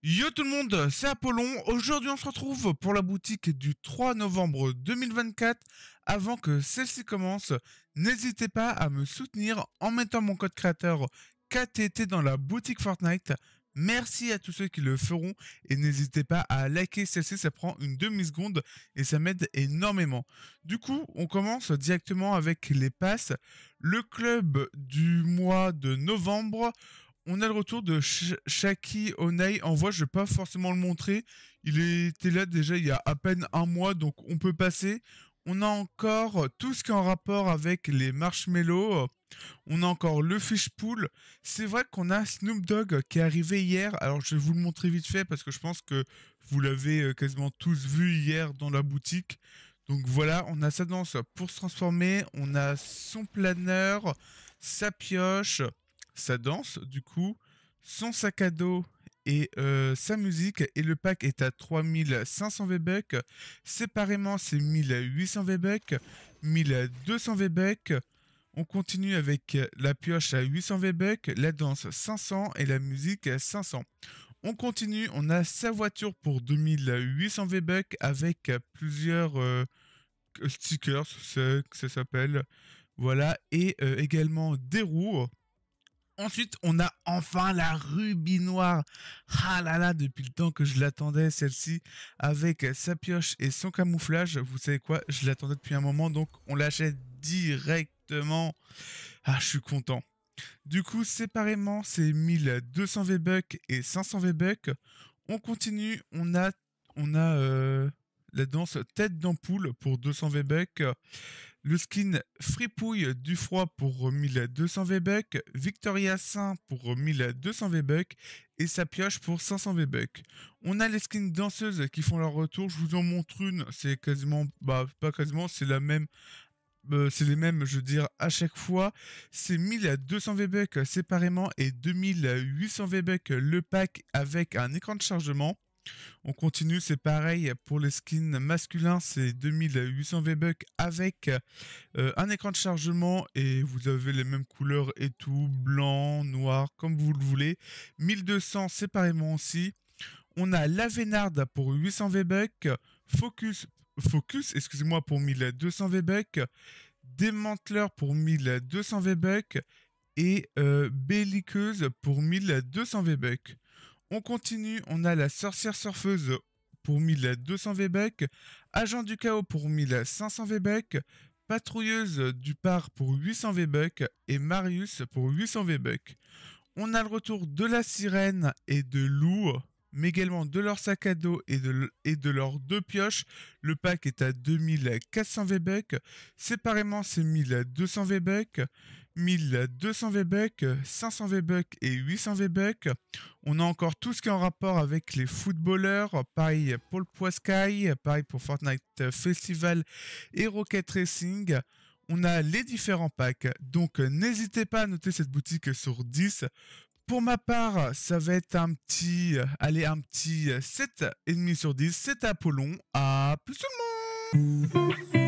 Yo tout le monde, c'est Apollon. Aujourd'hui, on se retrouve pour la boutique du 3 novembre 2024. Avant que celle-ci commence, n'hésitez pas à me soutenir en mettant mon code créateur KTT dans la boutique Fortnite. Merci à tous ceux qui le feront et n'hésitez pas à liker celle-ci, ça prend une demi-seconde et ça m'aide énormément. Du coup, on commence directement avec les passes. Le club du mois de novembre, on a le retour de Shaki Onei. En voix, je vais pas forcément le montrer. Il était là déjà il y a à peine un mois, donc on peut passer. On a encore tout ce qui est en rapport avec les marshmallows. On a encore le fishpool. C'est vrai qu'on a Snoop Dogg qui est arrivé hier. Alors je vais vous le montrer vite fait parce que je pense que vous l'avez euh, quasiment tous vu hier dans la boutique. Donc voilà, on a sa danse pour se transformer. On a son planeur, sa pioche sa danse, du coup, son sac à dos et euh, sa musique. Et le pack est à 3500 V-Bucks. Séparément, c'est 1800 V-Bucks, 1200 v On continue avec la pioche à 800 v la danse 500 et la musique 500. On continue, on a sa voiture pour 2800 v avec plusieurs euh, stickers, c'est que ça s'appelle. Voilà, et euh, également des roues Ensuite, on a enfin la rubis noire. Ah là là, depuis le temps que je l'attendais, celle-ci, avec sa pioche et son camouflage. Vous savez quoi Je l'attendais depuis un moment, donc on l'achète directement. Ah, je suis content. Du coup, séparément, c'est 1200 V-Bucks et 500 V-Bucks. On continue, on a, on a euh, la danse tête d'ampoule pour 200 V-Bucks. Le skin Fripouille du froid pour 1200 V-Bucks, Victoria Saint pour 1200 V-Bucks et sa pioche pour 500 V-Bucks. On a les skins danseuses qui font leur retour. Je vous en montre une. C'est quasiment, bah, pas quasiment, c'est la même euh, c'est les mêmes, je veux dire, à chaque fois. C'est 1200 V-Bucks séparément et 2800 V-Bucks le pack avec un écran de chargement. On continue, c'est pareil pour les skins masculins, c'est 2800 V-Bucks avec euh, un écran de chargement et vous avez les mêmes couleurs et tout, blanc, noir, comme vous le voulez. 1200 séparément aussi. On a la Vénarde pour 800 V-Bucks, Focus, Focus, excusez-moi, pour 1200 V-Bucks, Démanteleur pour 1200 V-Bucks et euh, Belliqueuse pour 1200 V-Bucks. On continue, on a la sorcière surfeuse pour 1200 vébec agent du chaos pour 1500 vébec patrouilleuse du parc pour 800 vébec et Marius pour 800 Vbec. On a le retour de la sirène et de Lou mais également de leur sac à dos et de, leurs deux pioches. Le pack est à 2400 V-Bucks. Séparément, c'est 1200 V-Bucks, 1200 V-Bucks, 500 V-Bucks et 800 V-Bucks. On a encore tout ce qui est en rapport avec les footballeurs. Pareil pour le sky pareil pour Fortnite Festival et Rocket Racing on a les différents packs. Donc n'hésitez pas à noter cette boutique sur 10 pour ma part, ça va être un petit, euh, allez, un petit 7,5 euh, sur 10. C'est Apollon. À plus tout monde!